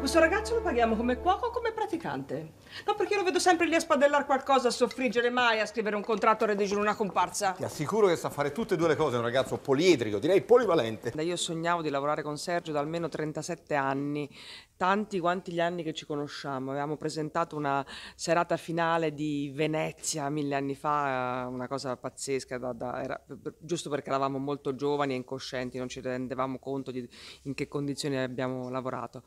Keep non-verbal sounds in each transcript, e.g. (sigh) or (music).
questo ragazzo lo paghiamo come cuoco o come praticante? No, perché io lo vedo sempre lì a spadellare qualcosa, a soffriggere mai, a scrivere un contratto, a redigere una comparsa. Ti assicuro che sa fare tutte e due le cose, è un ragazzo poliedrico, direi polivalente. Da io sognavo di lavorare con Sergio da almeno 37 anni, tanti quanti gli anni che ci conosciamo. Avevamo presentato una serata finale di Venezia mille anni fa, eh, una cosa pazzesca, da, da, era, giusto perché eravamo molto giovani e incoscienti, non ci rendevamo conto di in che condizioni abbiamo lavorato.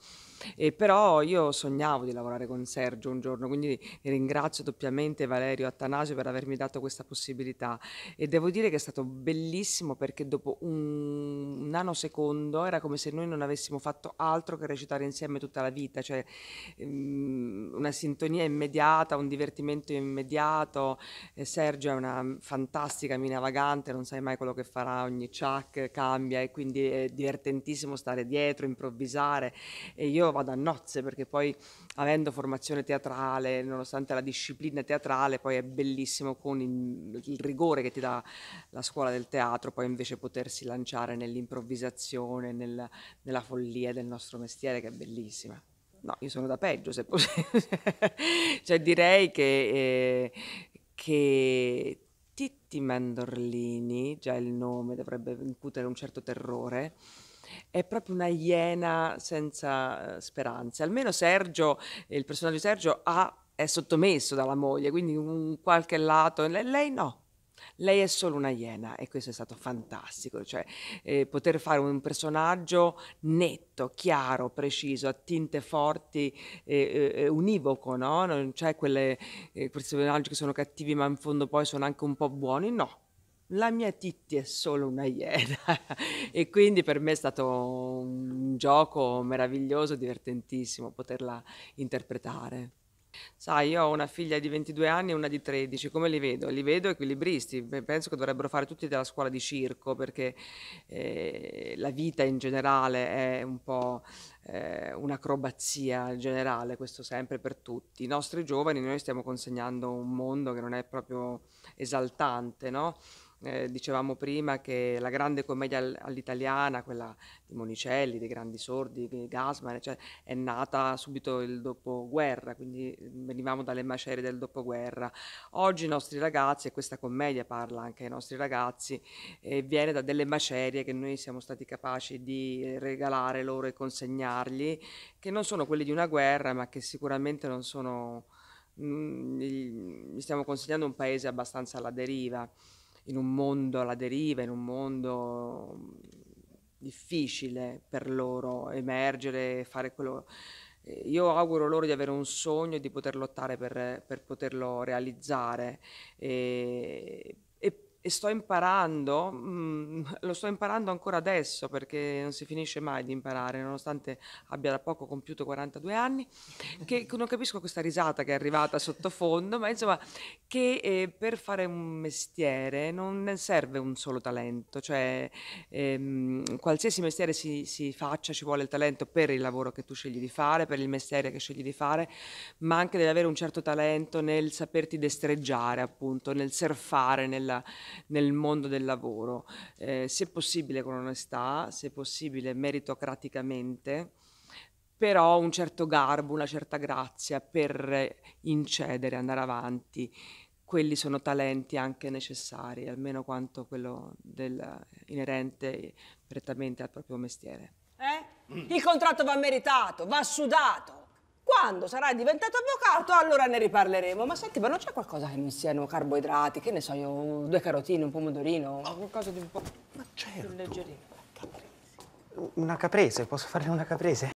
E e però io sognavo di lavorare con Sergio un giorno, quindi ringrazio doppiamente Valerio Attanasio per avermi dato questa possibilità. E devo dire che è stato bellissimo perché dopo un nanosecondo era come se noi non avessimo fatto altro che recitare insieme tutta la vita, cioè mm, una sintonia immediata, un divertimento immediato. Sergio è una fantastica mina vagante, non sai mai quello che farà, ogni chuck cambia e quindi è divertentissimo stare dietro, improvvisare. E io vado a nozze, perché poi avendo formazione teatrale, nonostante la disciplina teatrale, poi è bellissimo con il, rigore che ti dà la scuola del teatro, poi invece potersi lanciare nell'improvvisazione, nel, nella follia del nostro mestiere, che è bellissima. No, io sono da peggio, se possibile. (laughs) cioè direi che, eh, che Titti Mandorlini, già il nome dovrebbe incutere un certo terrore, è proprio una iena senza eh, speranze. Almeno Sergio, il personaggio di Sergio, ha, è sottomesso dalla moglie, quindi un qualche lato, lei no. Lei è solo una iena e questo è stato fantastico, cioè eh, poter fare un personaggio netto, chiaro, preciso, a tinte forti, eh, eh, univoco, no? Non c'è quelle, eh, questi personaggi che sono cattivi ma in fondo poi sono anche un po' buoni, no la mia Titti è solo una iena (laughs) e quindi per me è stato un gioco meraviglioso, divertentissimo poterla interpretare. Sai, io ho una figlia di 22 anni e una di 13, come li vedo? Li vedo equilibristi, penso che dovrebbero fare tutti della scuola di circo perché eh, la vita in generale è un po' eh, un'acrobazia generale, questo sempre per tutti. I nostri giovani, noi stiamo consegnando un mondo che non è proprio esaltante, no? Eh, dicevamo prima che la grande commedia all'italiana, quella di Monicelli, dei grandi sordi, di Gasman, cioè, è nata subito il dopoguerra, quindi mm, venivamo dalle macerie del dopoguerra. Oggi i nostri ragazzi, e questa commedia parla anche ai nostri ragazzi, eh, viene da delle macerie che noi siamo stati capaci di regalare loro e consegnargli, che non sono quelle di una guerra, ma che sicuramente non sono... Mh, mm, gli stiamo consegnando un paese abbastanza alla deriva in un mondo alla deriva, in un mondo mm, difficile per loro emergere, fare quello... Eh, io auguro loro di avere un sogno e di poter lottare per, per poterlo realizzare. E e sto imparando, mh, mm, (laughs) lo sto imparando ancora adesso perché non si finisce mai di imparare, nonostante abbia da poco compiuto 42 anni, che (laughs) non capisco questa risata che è arrivata sottofondo, ma insomma che eh, per fare un mestiere non serve un solo talento, cioè ehm, qualsiasi mestiere si, si, faccia ci vuole il talento per il lavoro che tu scegli di fare, per il mestiere che scegli di fare, ma anche devi avere un certo talento nel saperti destreggiare appunto, nel surfare, nella nel mondo del lavoro, eh, se possibile con onestà, se possibile meritocraticamente, però un certo garbo, una certa grazia per eh, incedere, andare avanti. Quelli sono talenti anche necessari, almeno quanto quello del, inerente prettamente al proprio mestiere. Eh? Il contratto va meritato, va sudato. Quando sarai diventato avvocato, allora ne riparleremo. Ma senti, ma non c'è qualcosa che non siano carboidrati, che ne so io, due carotine, un pomodorino, oh. qualcosa di un po' ma certo. più leggerino. Una caprese, posso farle una caprese?